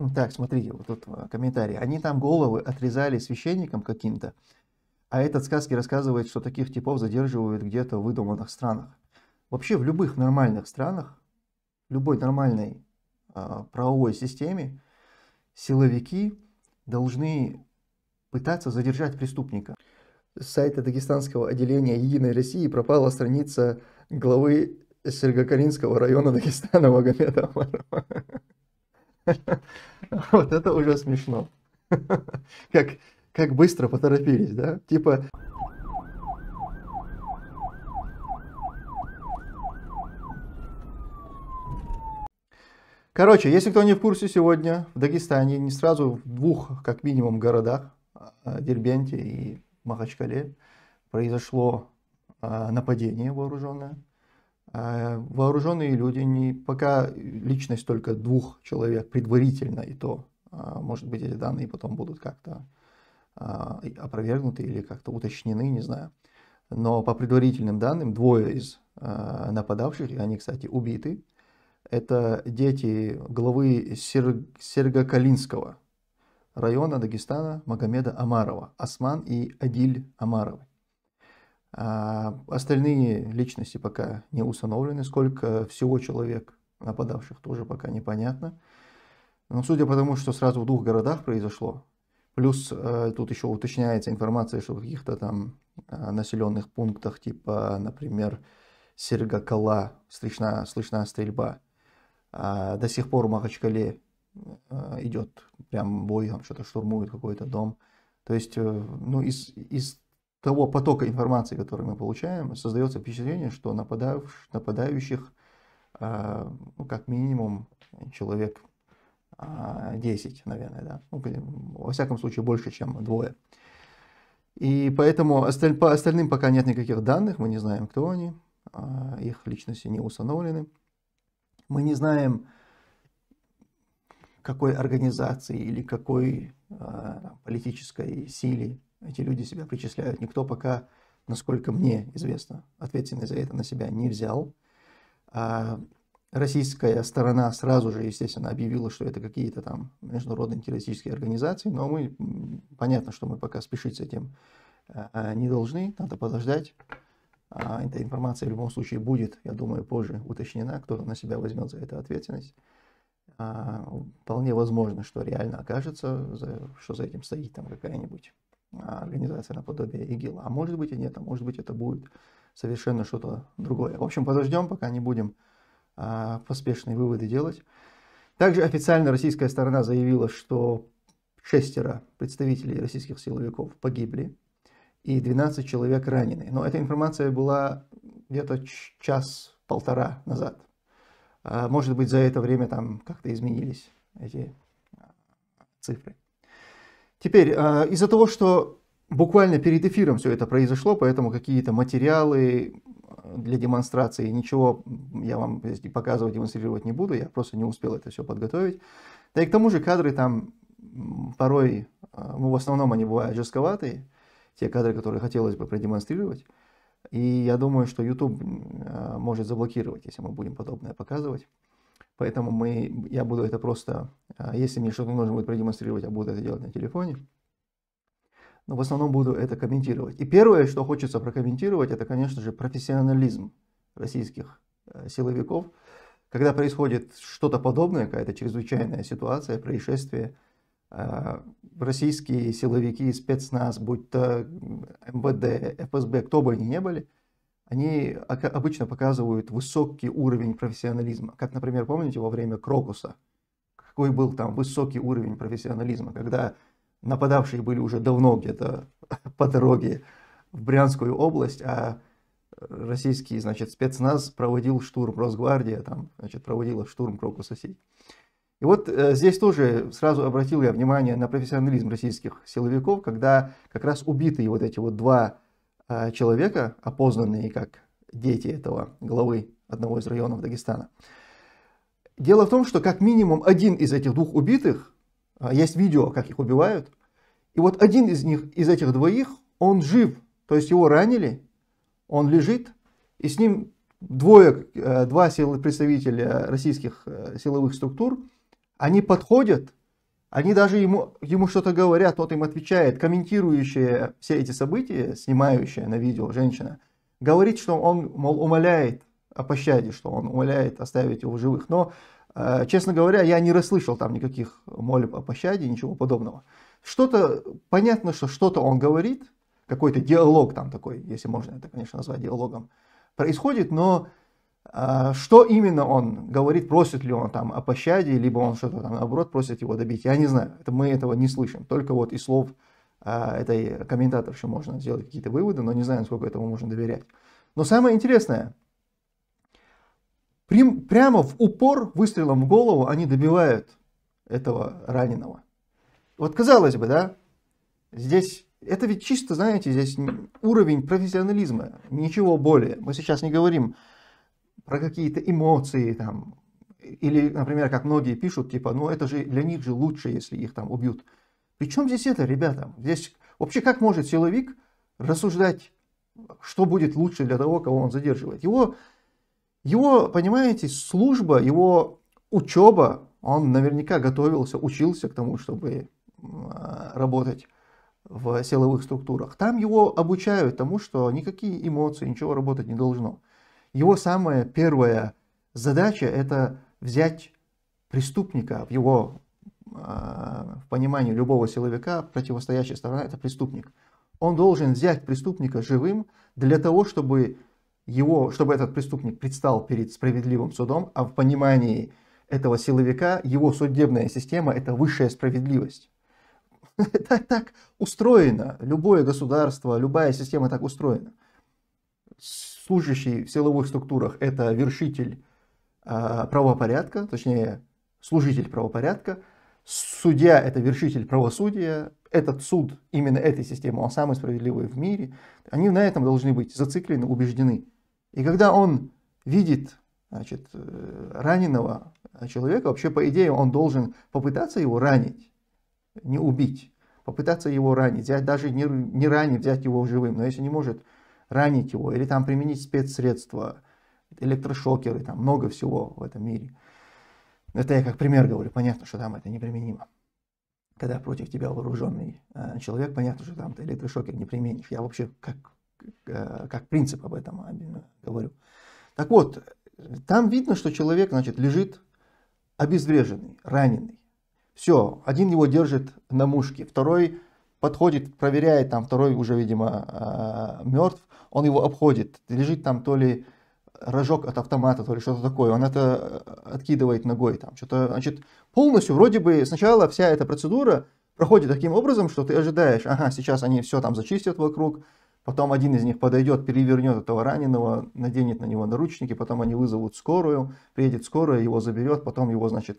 Ну, так, смотрите, вот тут а, комментарий. Они там головы отрезали священникам каким-то, а этот сказки рассказывает, что таких типов задерживают где-то в выдуманных странах. Вообще в любых нормальных странах, в любой нормальной э, правовой системе силовики должны пытаться задержать преступника. С сайта дагестанского отделения «Единой России» пропала страница главы Сергокалинского района Дагестана Магомеда Амарова. Вот это уже смешно. Как, как быстро поторопились, да? Типа... Короче, если кто не в курсе, сегодня в Дагестане, не сразу в двух, как минимум, городах, а, Дербенте и Махачкале, произошло а, нападение вооруженное. А, вооруженные люди, не, пока личность только двух человек предварительно, и то, а, может быть, эти данные потом будут как-то а, опровергнуты или как-то уточнены, не знаю. Но по предварительным данным, двое из нападавших, и они, кстати, убиты, это дети главы Сер... Сергокалинского района Дагестана Магомеда Амарова, Осман и Адиль Амаровы. А остальные личности пока не установлены. Сколько всего человек нападавших тоже пока непонятно. Но ну, судя по тому, что сразу в двух городах произошло, плюс э, тут еще уточняется информация, что в каких-то там э, населенных пунктах, типа, например, Сергакала, слышна, слышна стрельба. А до сих пор в Махачкале э, идет прям бой, там что-то штурмует какой-то дом. То есть, ну, из, из того потока информации, который мы получаем, создается впечатление, что нападав, нападающих, э, ну, как минимум, человек э, а, 10, наверное, да. Ну, во всяком случае, больше, чем двое. И поэтому осталь, по остальным пока нет никаких данных, мы не знаем, кто они, э, их личности не установлены. Мы не знаем, какой организации или какой э, политической силе эти люди себя причисляют. Никто пока, насколько мне известно, ответственность за это на себя не взял. А российская сторона сразу же, естественно, объявила, что это какие-то там международные террористические организации, но мы, понятно, что мы пока спешить с этим э, э, не должны, надо подождать. А эта информация в любом случае будет, я думаю, позже уточнена, кто на себя возьмет за это ответственность. А, вполне возможно, что реально окажется, что за этим стоит там какая-нибудь организация наподобие ИГИЛ. А может быть и нет, а может быть это будет совершенно что-то другое. В общем, подождем, пока не будем а, поспешные выводы делать. Также официально российская сторона заявила, что шестеро представителей российских силовиков погибли и 12 человек ранены. Но эта информация была где-то час-полтора назад. А, может быть, за это время там как-то изменились эти а, цифры. Теперь, а, из-за того, что буквально перед эфиром все это произошло, поэтому какие-то материалы а, для демонстрации, ничего я вам показывать, демонстрировать не буду, я просто не успел это все подготовить. Да и к тому же кадры там порой, а, ну, в основном они бывают жестковатые, те кадры, которые хотелось бы продемонстрировать. И я думаю, что YouTube может заблокировать, если мы будем подобное показывать. Поэтому мы, я буду это просто, а, если мне что-то нужно будет продемонстрировать, я буду это делать на телефоне. Но в основном буду это комментировать. И первое, что хочется прокомментировать, это, конечно же, профессионализм российских э, силовиков. Когда происходит что-то подобное, какая-то чрезвычайная ситуация, происшествие, а, российские силовики, спецназ, будь то МВД, ФСБ, кто бы они ни были – они обычно показывают высокий уровень профессионализма. Как, например, помните во время Крокуса, какой был там высокий уровень профессионализма, когда нападавшие были уже давно где-то по дороге в Брянскую область, а российский, значит, спецназ проводил штурм Росгвардия, там, значит, проводила штурм Крокуса сеть. И вот э, здесь тоже сразу обратил я внимание на профессионализм российских силовиков, когда как раз убитые вот эти вот два Э, человека, опознанные как дети этого главы одного из районов Дагестана. Дело в том, что как минимум один из этих двух убитых, э, есть видео, как их убивают, и вот один из них, из этих двоих, он жив, то есть его ранили, он лежит, и с ним двое, э, два представителя российских силовых структур, они подходят они даже ему, ему что-то говорят, тот им отвечает. комментирующие все эти события, снимающая на видео женщина, говорит, что он, мол, умоляет о пощаде, что он умоляет оставить его живых. Но, э, честно говоря, я не расслышал там никаких молеб о пощаде, ничего подобного. Что-то, понятно, что что-то он говорит, какой-то диалог там такой, если можно это, конечно, назвать диалогом, происходит, но а, что именно он говорит, просит ли он там о пощаде, либо он что-то там наоборот просит его добить, я не знаю. Это мы этого не слышим. Только вот из слов а, этой комментаторши можно сделать какие-то выводы, но не знаю, насколько этому можно доверять. Но самое интересное, прямо в упор выстрелом в голову они добивают этого раненого. Вот казалось бы, да, здесь это ведь чисто, знаете, здесь уровень профессионализма, ничего более. Мы сейчас не говорим про какие-то эмоции там, или, например, как многие пишут, типа, ну это же для них же лучше, если их там убьют. Причем здесь это, ребята? Здесь вообще как может силовик рассуждать, что будет лучше для того, кого он задерживает? Его, его понимаете, служба, его учеба, он наверняка готовился, учился к тому, чтобы работать в силовых структурах. Там его обучают тому, что никакие эмоции, ничего работать не должно. Его самая первая задача – это взять преступника в его а, в понимании любого силовика, противостоящая сторона – это преступник. Он должен взять преступника живым для того, чтобы, его, чтобы этот преступник предстал перед справедливым судом, а в понимании этого силовика его судебная система – это высшая справедливость. Так, так устроено. Любое государство, любая система так устроена служащий в силовых структурах – это вершитель а, правопорядка, точнее, служитель правопорядка. Судья – это вершитель правосудия. Этот суд, именно этой системы, он самый справедливый в мире. Они на этом должны быть зациклены, убеждены. И когда он видит значит, э, раненого человека, вообще, по идее, он должен попытаться его ранить, не убить попытаться его ранить, взять даже не, не ранить, взять его живым. Но если не может ранить его, или там применить спецсредства, электрошокеры, там много всего в этом мире. Это я как пример говорю, понятно, что там это неприменимо. Когда против тебя вооруженный э, человек, понятно, что там ты электрошокер не применишь. Я вообще как, э, как принцип об этом э, говорю. Так вот, там видно, что человек, значит, лежит обезвреженный, раненый. Все, один его держит на мушке, второй подходит, проверяет, там второй уже, видимо, э, мертв, он его обходит, лежит там то ли рожок от автомата, то ли что-то такое, он это э, откидывает ногой, там что-то, значит, полностью вроде бы сначала вся эта процедура проходит таким образом, что ты ожидаешь, ага, сейчас они все там зачистят вокруг, потом один из них подойдет, перевернет этого раненого, наденет на него наручники, потом они вызовут скорую, приедет скорая, его заберет, потом его, значит,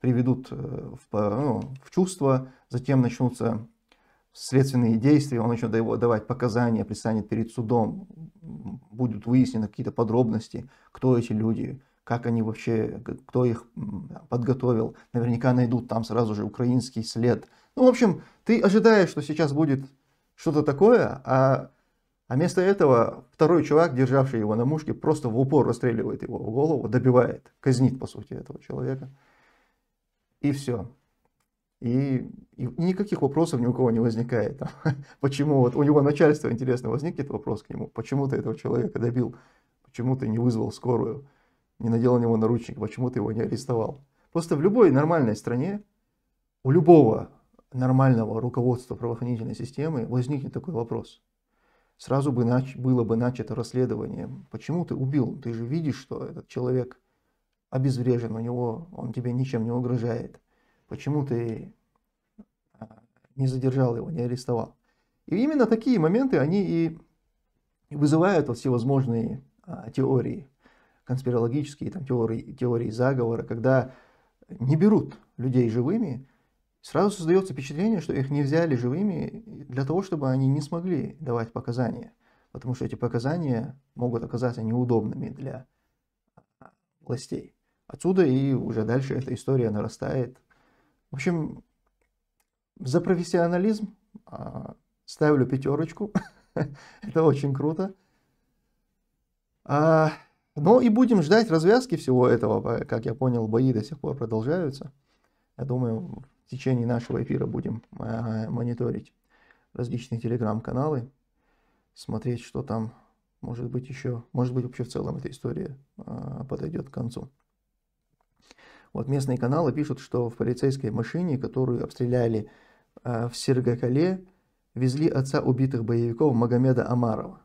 приведут э, в, э, ну, в чувство, затем начнутся следственные действия, он еще давать показания, предстанет перед судом, будут выяснены какие-то подробности, кто эти люди, как они вообще, кто их подготовил. Наверняка найдут там сразу же украинский след. Ну, в общем, ты ожидаешь, что сейчас будет что-то такое, а, а вместо этого второй чувак, державший его на мушке, просто в упор расстреливает его в голову, добивает, казнит, по сути, этого человека. И все. И, и, никаких вопросов ни у кого не возникает. Там, почему вот у него начальство, интересно, возникнет вопрос к нему, почему ты этого человека добил, почему ты не вызвал скорую, не надел на него наручник, почему ты его не арестовал. Просто в любой нормальной стране, у любого нормального руководства правоохранительной системы возникнет такой вопрос. Сразу бы нач... было бы начато расследование. Почему ты убил? Ты же видишь, что этот человек обезврежен, у него он тебе ничем не угрожает Почему ты а, не задержал его, не арестовал? И именно такие моменты, они и вызывают вот всевозможные а, теории, конспирологические там, теории, теории заговора, когда не берут людей живыми, сразу создается впечатление, что их не взяли живыми для того, чтобы они не смогли давать показания, потому что эти показания могут оказаться неудобными для а, властей. Отсюда и уже дальше эта история нарастает в общем, за профессионализм а, ставлю пятерочку. Это очень круто. А, ну и будем ждать развязки всего этого. Как я понял, бои до сих пор продолжаются. Я думаю, в течение нашего эфира будем а, мониторить различные телеграм-каналы, смотреть, что там, может быть, еще, может быть, вообще в целом эта история а, подойдет к концу. Вот местные каналы пишут, что в полицейской машине, которую обстреляли э, в Сергакале, везли отца убитых боевиков Магомеда Амарова.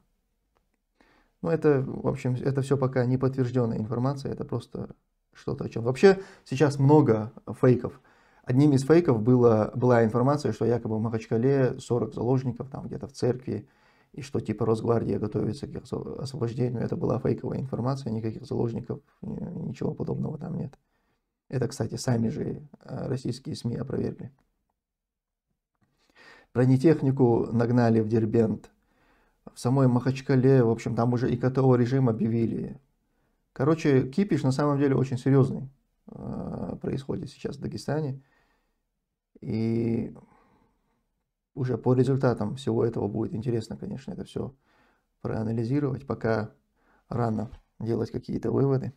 Ну, это, в общем, это все пока не подтвержденная информация, это просто что-то о чем. Вообще, сейчас много фейков. Одним из фейков было, была информация, что якобы в Махачкале 40 заложников, там где-то в церкви, и что типа Росгвардия готовится к освобождению. Это была фейковая информация, никаких заложников, э, ничего подобного там нет. Это, кстати, сами же э, российские СМИ опровергли. Бронетехнику нагнали в Дербент. В самой Махачкале, в общем, там уже и КТО режим объявили. Короче, кипиш на самом деле очень серьезный э, происходит сейчас в Дагестане. И уже по результатам всего этого будет интересно, конечно, это все проанализировать. Пока рано делать какие-то выводы.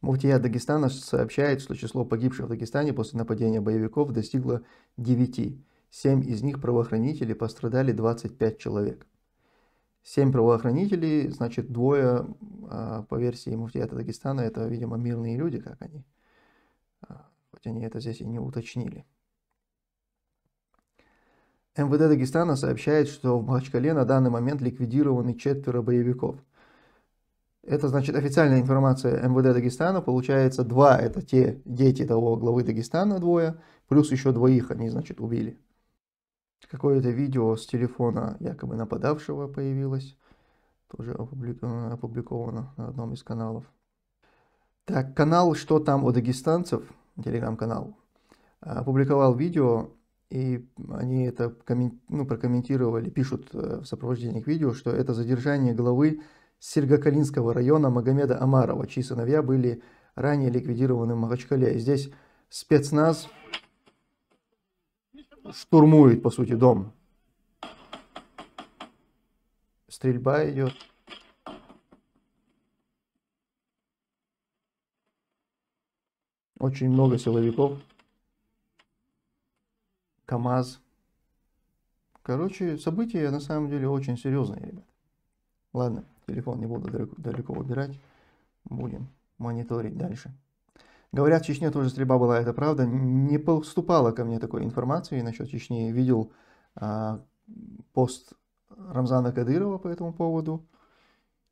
Муфтия Дагестана сообщает, что число погибших в Дагестане после нападения боевиков достигло 9. 7 из них правоохранители, пострадали 25 человек. 7 правоохранителей, значит, двое, а, по версии муфтията Дагестана, это, видимо, мирные люди, как они. А, хоть они это здесь и не уточнили. МВД Дагестана сообщает, что в Махачкале на данный момент ликвидированы четверо боевиков – это значит официальная информация МВД Дагестана. Получается, два это те дети того главы Дагестана, двое, плюс еще двоих они, значит, убили. Какое-то видео с телефона якобы нападавшего появилось. Тоже опубликовано на одном из каналов. Так, канал «Что там у дагестанцев», телеграм-канал, а, опубликовал видео, и они это коммен... ну, прокомментировали, пишут э, в сопровождении к видео, что это задержание главы Сергокалинского района Магомеда Амарова, чьи сыновья были ранее ликвидированы в Махачкале. И здесь спецназ штурмует, по сути, дом. Стрельба идет. Очень много силовиков. КАМАЗ. Короче, события на самом деле очень серьезные, ребят. Ладно. Телефон не буду далеко, далеко убирать. Будем мониторить дальше. Говорят, в Чечне тоже стрельба была, это правда. Не поступало ко мне такой информации насчет Чечни. Видел а, пост Рамзана Кадырова по этому поводу.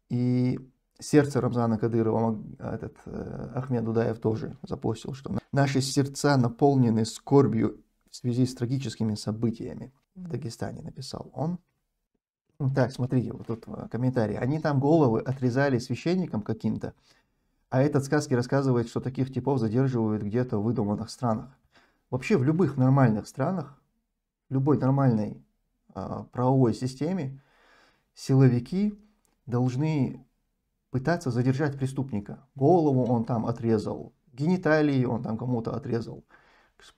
И сердце Рамзана Кадырова, а, этот э, Ахмед Дудаев тоже запостил, что наши сердца наполнены скорбью в связи с трагическими событиями. В Дагестане написал он. Ну так, смотрите, вот тут э, комментарий. Они там головы отрезали священникам каким-то, а этот сказки рассказывает, что таких типов задерживают где-то в выдуманных странах. Вообще в любых нормальных странах, в любой нормальной э, правовой системе силовики должны пытаться задержать преступника. Голову он там отрезал, гениталии он там кому-то отрезал,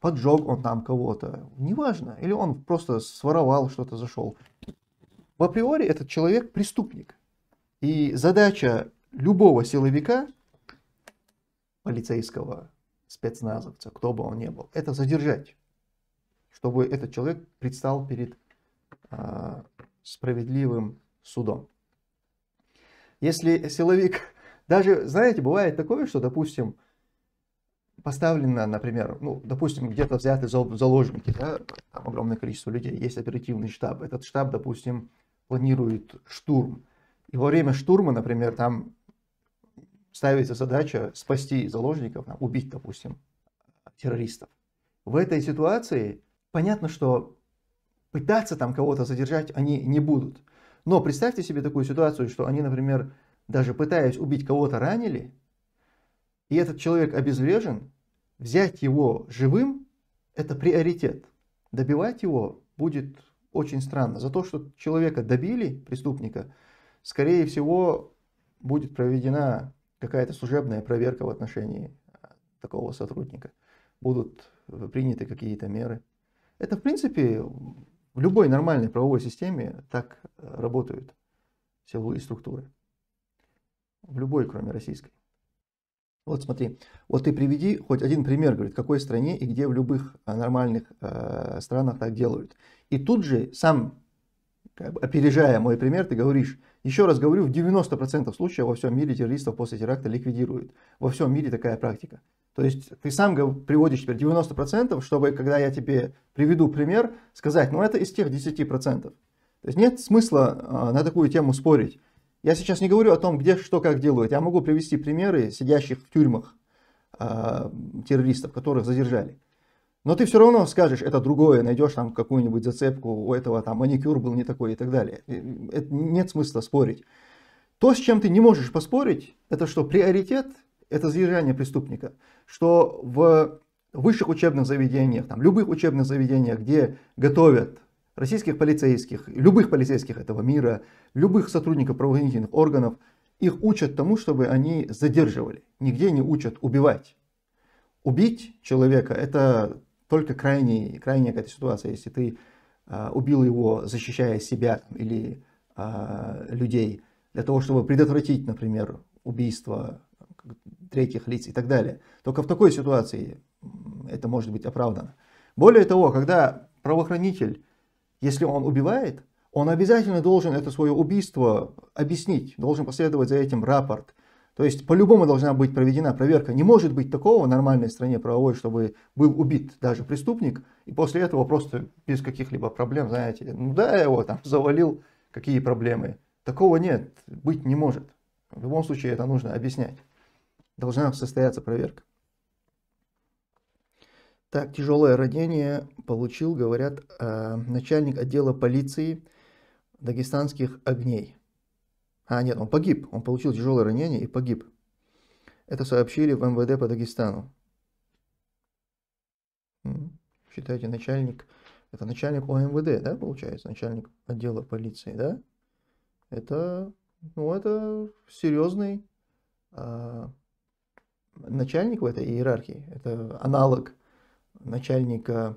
поджег он там кого-то, неважно. Или он просто своровал что-то, зашел в априори этот человек преступник. И задача любого силовика, полицейского, спецназовца, кто бы он ни был, это задержать, чтобы этот человек предстал перед а, справедливым судом. Если силовик, даже, знаете, бывает такое, что, допустим, поставлено, например, ну, допустим, где-то взяты заложники, да, там огромное количество людей, есть оперативный штаб, этот штаб, допустим, планирует штурм. И во время штурма, например, там ставится задача спасти заложников, там, убить, допустим, террористов. В этой ситуации понятно, что пытаться там кого-то задержать они не будут. Но представьте себе такую ситуацию, что они, например, даже пытаясь убить кого-то ранили, и этот человек обезврежен, взять его живым – это приоритет. Добивать его будет очень странно. За то, что человека добили, преступника, скорее всего, будет проведена какая-то служебная проверка в отношении а, такого сотрудника. Будут э, приняты какие-то меры. Это, в принципе, в любой нормальной правовой системе так э, работают силовые структуры. В любой, кроме российской. Вот смотри, вот ты приведи хоть один пример, говорит, в какой стране и где в любых э, нормальных э, странах так делают. И тут же сам, как бы, опережая мой пример, ты говоришь, еще раз говорю, в 90% случаев во всем мире террористов после теракта ликвидируют. Во всем мире такая практика. То есть ты сам приводишь теперь 90%, чтобы, когда я тебе приведу пример, сказать, ну это из тех 10%. То есть нет смысла э, на такую тему спорить. Я сейчас не говорю о том, где что как делают. Я могу привести примеры сидящих в тюрьмах э, террористов, которых задержали. Но ты все равно скажешь, это другое, найдешь там какую-нибудь зацепку, у этого там маникюр был не такой и так далее. Это, нет смысла спорить. То, с чем ты не можешь поспорить, это что приоритет – это задержание преступника. Что в высших учебных заведениях, там, любых учебных заведениях, где готовят российских полицейских, любых полицейских этого мира, любых сотрудников правоохранительных органов, их учат тому, чтобы они задерживали. Нигде не учат убивать. Убить человека – это только крайний, крайняя какая-то ситуация. Если ты а, убил его, защищая себя или а, людей, для того, чтобы предотвратить, например, убийство третьих лиц и так далее. Только в такой ситуации это может быть оправдано. Более того, когда правоохранитель если он убивает, он обязательно должен это свое убийство объяснить, должен последовать за этим рапорт. То есть по-любому должна быть проведена проверка. Не может быть такого в нормальной стране правовой, чтобы был убит даже преступник, и после этого просто без каких-либо проблем, знаете, ну да, я его там завалил, какие проблемы. Такого нет, быть не может. В любом случае это нужно объяснять. Должна состояться проверка. Так, тяжелое ранение получил, говорят, э, начальник отдела полиции дагестанских огней. А, нет, он погиб. Он получил тяжелое ранение и погиб. Это сообщили в МВД по Дагестану. Считайте, начальник... Это начальник ОМВД, да, получается? Начальник отдела полиции, да? Это... Ну, это серьезный а, э, начальник в этой иерархии. Это аналог начальника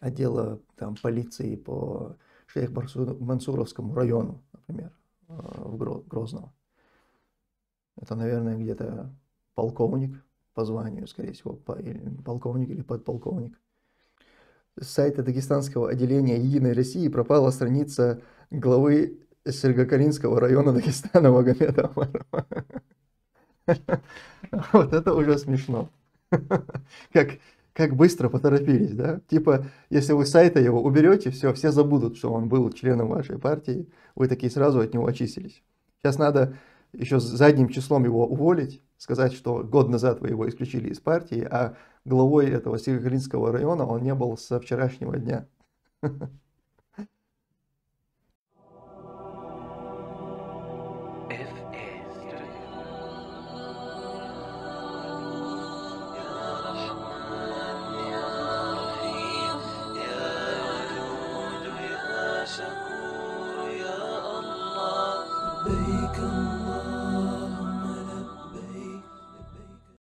отдела там, полиции по Шейх-Мансуровскому району, например, э, в Грозном. Это, наверное, где-то полковник по званию, скорее всего, полковник или подполковник. С сайта дагестанского отделения «Единой России» пропала страница главы Сергокалинского района Дагестана Магомеда Вот это уже смешно. Как, как быстро поторопились, да? Типа, если вы с сайта его уберете, все, все забудут, что он был членом вашей партии, вы такие сразу от него очистились. Сейчас надо еще задним числом его уволить, сказать, что год назад вы его исключили из партии, а главой этого Североклинского района он не был со вчерашнего дня.